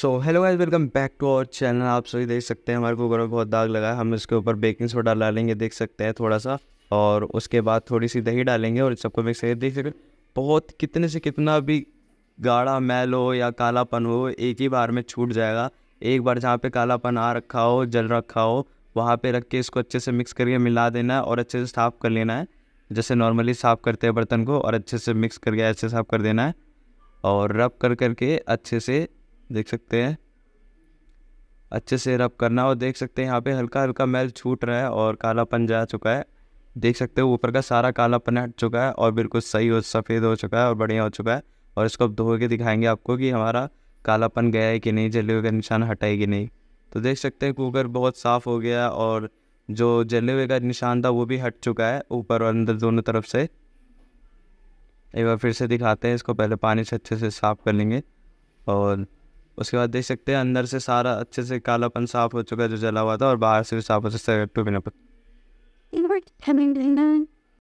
so hello guys welcome back to our channel आप सभी देख सकते हैं हमारे कुकर में बहुत दाग लगा है हम इसके ऊपर बेकिंग सोडा डालेंगे देख सकते हैं थोड़ा सा और उसके बाद थोड़ी सी दही डालेंगे और सबको मिक्स करके देख सकते बहुत कितने से कितना भी गाढ़ा मैल हो या कालापन हो एक ही बार में छूट जाएगा एक बार जहाँ पे कालापन आ रखा हो जल रखा हो वहाँ पे रख के इसको अच्छे से मिक्स करके मिला देना है और अच्छे से साफ़ कर लेना है जैसे नॉर्मली साफ़ करते हैं बर्तन को और अच्छे से मिक्स करके अच्छे साफ़ कर देना है और रब कर करके अच्छे से देख सकते हैं अच्छे से रब करना और देख सकते हैं यहाँ पे हल्का हल्का मैल छूट रहा है और कालापन जा चुका है देख सकते हो ऊपर का सारा कालापन हट चुका है और बिल्कुल सही और सफ़ेद हो चुका है और बढ़िया हो चुका है और इसको अब धो के दिखाएंगे आपको कि हमारा कालापन गया है कि नहीं जले हुए का निशान हटाए कि नहीं तो देख सकते हैं कुकर बहुत साफ़ हो गया और जो जले हुए का निशान था वो भी हट चुका है ऊपर और अंदर दोनों तरफ से एक बार फिर से दिखाते हैं इसको पहले पानी से अच्छे से साफ़ कर लेंगे और उसके बाद देख सकते हैं अंदर से सारा अच्छे से कालापन साफ हो चुका है जो जला हुआ था और बाहर से भी साफ हो चुका है टू बिना